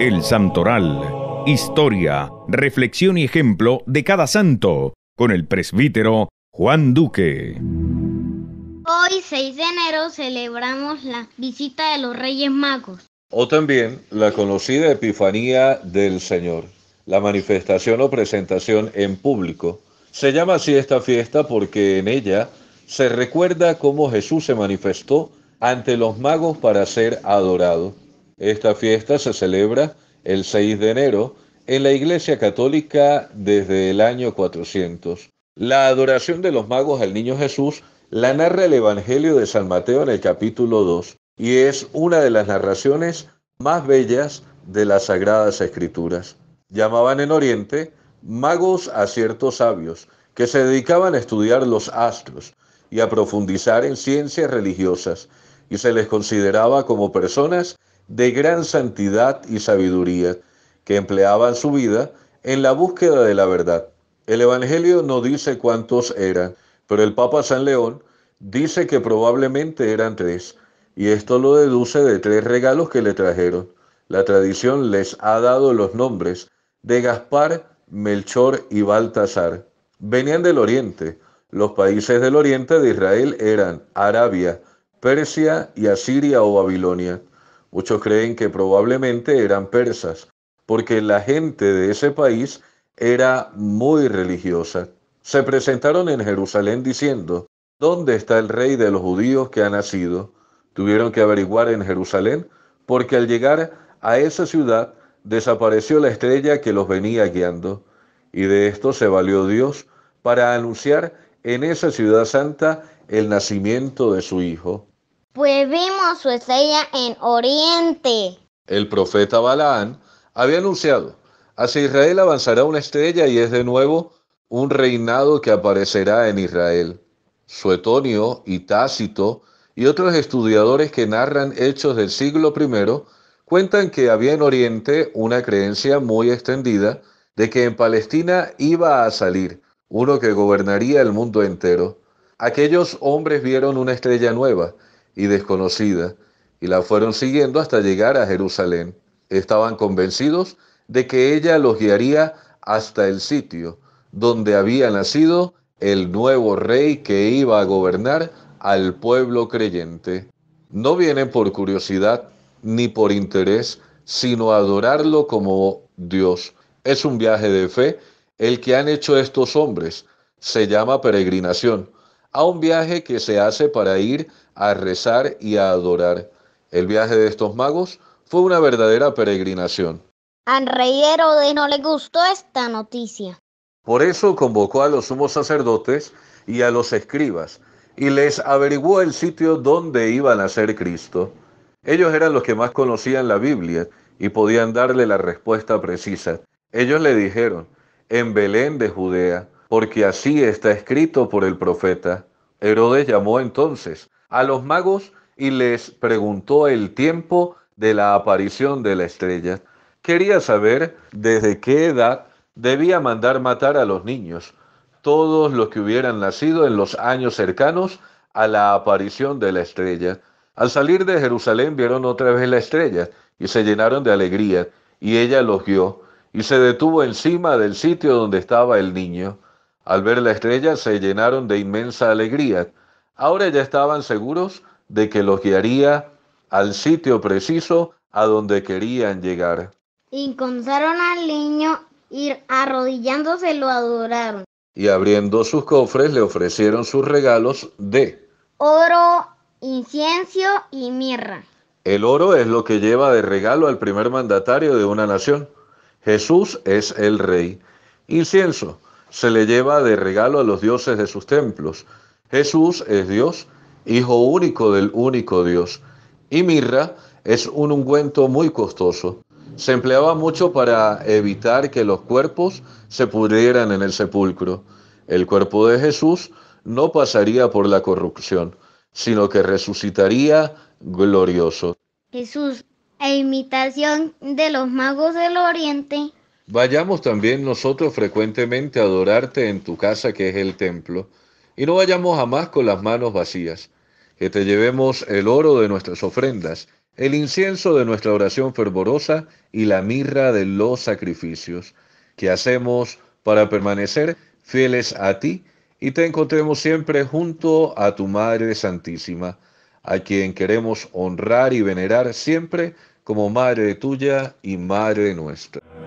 El Santoral. Historia, reflexión y ejemplo de cada santo. Con el presbítero Juan Duque. Hoy, 6 de enero, celebramos la visita de los Reyes Magos. O también la conocida Epifanía del Señor, la manifestación o presentación en público. Se llama así esta fiesta porque en ella se recuerda cómo Jesús se manifestó ante los magos para ser adorado. Esta fiesta se celebra el 6 de enero en la Iglesia Católica desde el año 400. La adoración de los magos al niño Jesús la narra el Evangelio de San Mateo en el capítulo 2 y es una de las narraciones más bellas de las Sagradas Escrituras. Llamaban en Oriente magos a ciertos sabios que se dedicaban a estudiar los astros y a profundizar en ciencias religiosas y se les consideraba como personas de gran santidad y sabiduría, que empleaban su vida en la búsqueda de la verdad. El Evangelio no dice cuántos eran, pero el Papa San León dice que probablemente eran tres, y esto lo deduce de tres regalos que le trajeron. La tradición les ha dado los nombres de Gaspar, Melchor y Baltasar. Venían del oriente. Los países del oriente de Israel eran Arabia, Persia y Asiria o Babilonia. Muchos creen que probablemente eran persas, porque la gente de ese país era muy religiosa. Se presentaron en Jerusalén diciendo, ¿dónde está el rey de los judíos que ha nacido? Tuvieron que averiguar en Jerusalén, porque al llegar a esa ciudad desapareció la estrella que los venía guiando, y de esto se valió Dios para anunciar en esa ciudad santa el nacimiento de su Hijo pues su estrella en Oriente. El profeta Balaán había anunciado, hacia Israel avanzará una estrella y es de nuevo un reinado que aparecerá en Israel. Suetonio y Tácito y otros estudiadores que narran hechos del siglo I cuentan que había en Oriente una creencia muy extendida de que en Palestina iba a salir uno que gobernaría el mundo entero. Aquellos hombres vieron una estrella nueva y desconocida, y la fueron siguiendo hasta llegar a Jerusalén. Estaban convencidos de que ella los guiaría hasta el sitio donde había nacido el nuevo rey que iba a gobernar al pueblo creyente. No vienen por curiosidad ni por interés, sino a adorarlo como Dios. Es un viaje de fe el que han hecho estos hombres. Se llama peregrinación a un viaje que se hace para ir a rezar y a adorar. El viaje de estos magos fue una verdadera peregrinación. Al rey Herodes no le gustó esta noticia. Por eso convocó a los sumos sacerdotes y a los escribas y les averiguó el sitio donde iban a ser Cristo. Ellos eran los que más conocían la Biblia y podían darle la respuesta precisa. Ellos le dijeron, en Belén de Judea, porque así está escrito por el profeta. Herodes llamó entonces a los magos y les preguntó el tiempo de la aparición de la estrella. Quería saber desde qué edad debía mandar matar a los niños, todos los que hubieran nacido en los años cercanos a la aparición de la estrella. Al salir de Jerusalén vieron otra vez la estrella y se llenaron de alegría, y ella los guió, y se detuvo encima del sitio donde estaba el niño. Al ver la estrella se llenaron de inmensa alegría. Ahora ya estaban seguros de que los guiaría al sitio preciso a donde querían llegar. Y al niño ir arrodillándose lo adoraron. Y abriendo sus cofres le ofrecieron sus regalos de oro, incienso y mirra. El oro es lo que lleva de regalo al primer mandatario de una nación. Jesús es el rey. Incienso se le lleva de regalo a los dioses de sus templos. Jesús es Dios, Hijo único del único Dios. Y mirra es un ungüento muy costoso. Se empleaba mucho para evitar que los cuerpos se pudrieran en el sepulcro. El cuerpo de Jesús no pasaría por la corrupción, sino que resucitaría glorioso. Jesús, a e imitación de los magos del Oriente, Vayamos también nosotros frecuentemente a adorarte en tu casa que es el templo, y no vayamos jamás con las manos vacías, que te llevemos el oro de nuestras ofrendas, el incienso de nuestra oración fervorosa y la mirra de los sacrificios que hacemos para permanecer fieles a ti y te encontremos siempre junto a tu Madre Santísima, a quien queremos honrar y venerar siempre como Madre tuya y Madre nuestra.